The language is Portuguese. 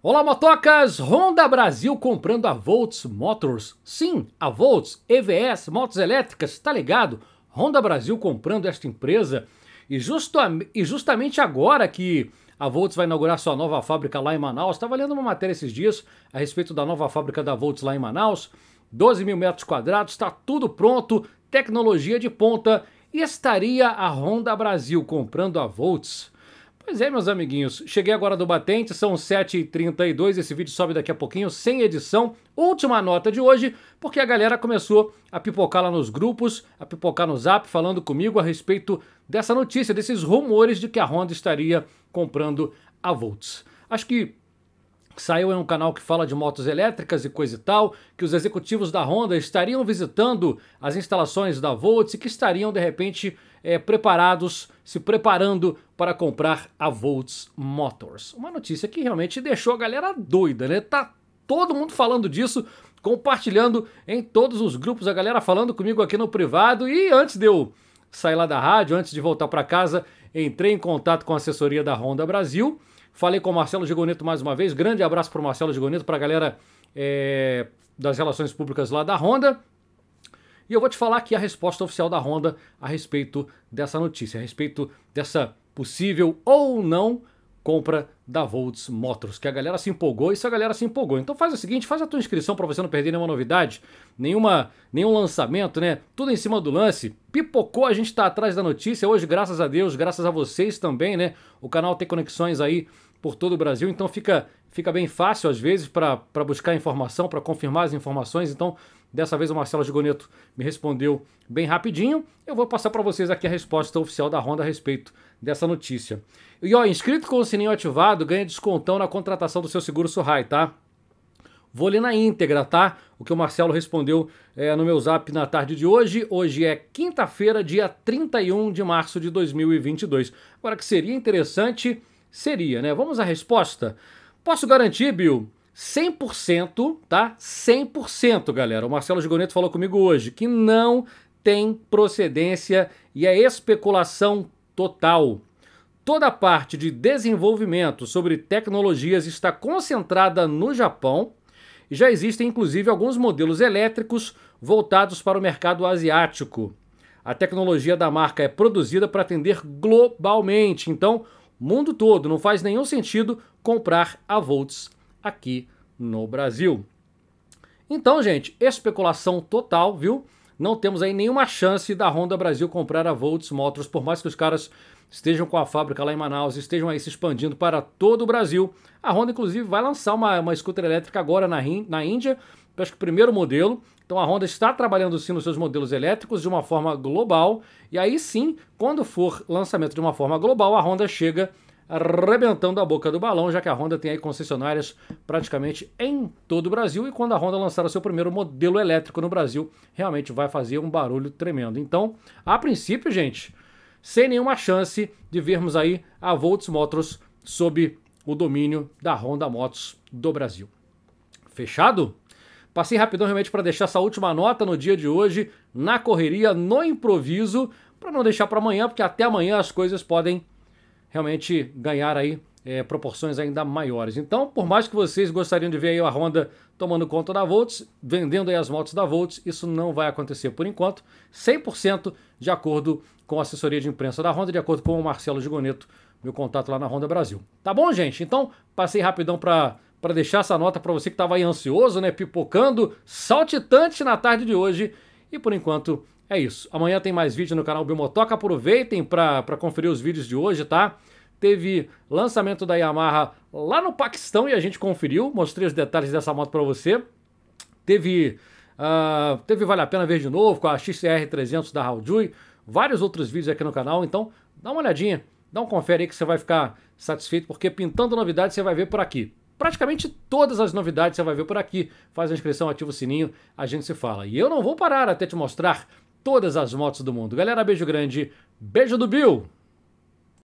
Olá, motocas! Honda Brasil comprando a Volts Motors. Sim, a Volts, EVS, motos elétricas, tá ligado? Honda Brasil comprando esta empresa. E, e justamente agora que a Volts vai inaugurar sua nova fábrica lá em Manaus, estava lendo uma matéria esses dias a respeito da nova fábrica da Volts lá em Manaus. 12 mil metros quadrados, está tudo pronto, tecnologia de ponta. E estaria a Honda Brasil comprando a Volts? Pois é, meus amiguinhos, cheguei agora do Batente, são 7h32, esse vídeo sobe daqui a pouquinho, sem edição. Última nota de hoje, porque a galera começou a pipocar lá nos grupos, a pipocar no zap, falando comigo a respeito dessa notícia, desses rumores de que a Honda estaria comprando a Volts. Acho que que saiu em é um canal que fala de motos elétricas e coisa e tal, que os executivos da Honda estariam visitando as instalações da Volts e que estariam de repente é, preparados, se preparando para comprar a Volts Motors. Uma notícia que realmente deixou a galera doida, né? Tá todo mundo falando disso, compartilhando em todos os grupos, a galera falando comigo aqui no privado e antes de eu sair lá da rádio, antes de voltar para casa, entrei em contato com a assessoria da Honda Brasil Falei com o Marcelo Gigoneto mais uma vez. Grande abraço para o Marcelo Gigoneto, para a galera é, das relações públicas lá da Honda. E eu vou te falar aqui a resposta oficial da Honda a respeito dessa notícia, a respeito dessa possível ou não compra da Volts Motors, que a galera se empolgou, isso a galera se empolgou. Então faz o seguinte, faz a tua inscrição para você não perder nenhuma novidade, nenhuma, nenhum lançamento, né? Tudo em cima do lance. Pipocou, a gente está atrás da notícia hoje, graças a Deus, graças a vocês também, né? O canal tem conexões aí por todo o Brasil, então fica fica bem fácil às vezes para buscar informação, para confirmar as informações. Então Dessa vez o Marcelo Gigoneto me respondeu bem rapidinho. Eu vou passar para vocês aqui a resposta oficial da Honda a respeito dessa notícia. E ó, inscrito com o sininho ativado ganha descontão na contratação do seu seguro Surrai, tá? Vou ler na íntegra, tá? O que o Marcelo respondeu é, no meu zap na tarde de hoje. Hoje é quinta-feira, dia 31 de março de 2022. Agora que seria interessante, seria, né? Vamos à resposta. Posso garantir, Bill, 100%, tá? 100%, galera. O Marcelo Gigoneto falou comigo hoje que não tem procedência e é especulação total. Toda a parte de desenvolvimento sobre tecnologias está concentrada no Japão e já existem inclusive alguns modelos elétricos voltados para o mercado asiático. A tecnologia da marca é produzida para atender globalmente, então, mundo todo, não faz nenhum sentido comprar a Volts aqui no Brasil. Então, gente, especulação total, viu? Não temos aí nenhuma chance da Honda Brasil comprar a Volts Motors, por mais que os caras estejam com a fábrica lá em Manaus, estejam aí se expandindo para todo o Brasil. A Honda, inclusive, vai lançar uma, uma scooter elétrica agora na, na Índia, acho que o primeiro modelo. Então a Honda está trabalhando sim nos seus modelos elétricos de uma forma global. E aí sim, quando for lançamento de uma forma global, a Honda chega arrebentando a boca do balão, já que a Honda tem aí concessionárias praticamente em todo o Brasil e quando a Honda lançar o seu primeiro modelo elétrico no Brasil, realmente vai fazer um barulho tremendo. Então, a princípio, gente, sem nenhuma chance de vermos aí a Volts Motors sob o domínio da Honda Motos do Brasil. Fechado? Passei rapidão realmente para deixar essa última nota no dia de hoje, na correria, no improviso, para não deixar para amanhã, porque até amanhã as coisas podem realmente ganhar aí é, proporções ainda maiores. Então, por mais que vocês gostariam de ver aí a Honda tomando conta da Volts, vendendo aí as motos da Volts, isso não vai acontecer por enquanto, 100% de acordo com a assessoria de imprensa da Honda, de acordo com o Marcelo Gigoneto, meu contato lá na Honda Brasil. Tá bom, gente? Então, passei rapidão para para deixar essa nota para você que estava aí ansioso, né, pipocando, saltitante na tarde de hoje. E por enquanto é isso. Amanhã tem mais vídeo no canal Bimotoca. Aproveitem para conferir os vídeos de hoje, tá? Teve lançamento da Yamaha lá no Paquistão e a gente conferiu. Mostrei os detalhes dessa moto para você. Teve, uh, teve Vale a Pena Ver de novo com a XCR300 da Haojui. Vários outros vídeos aqui no canal. Então, dá uma olhadinha. Dá um confere aí que você vai ficar satisfeito, porque pintando novidades você vai ver por aqui. Praticamente todas as novidades você vai ver por aqui. Faz a inscrição, ativa o sininho, a gente se fala. E eu não vou parar até te mostrar todas as motos do mundo. Galera, beijo grande. Beijo do Bill!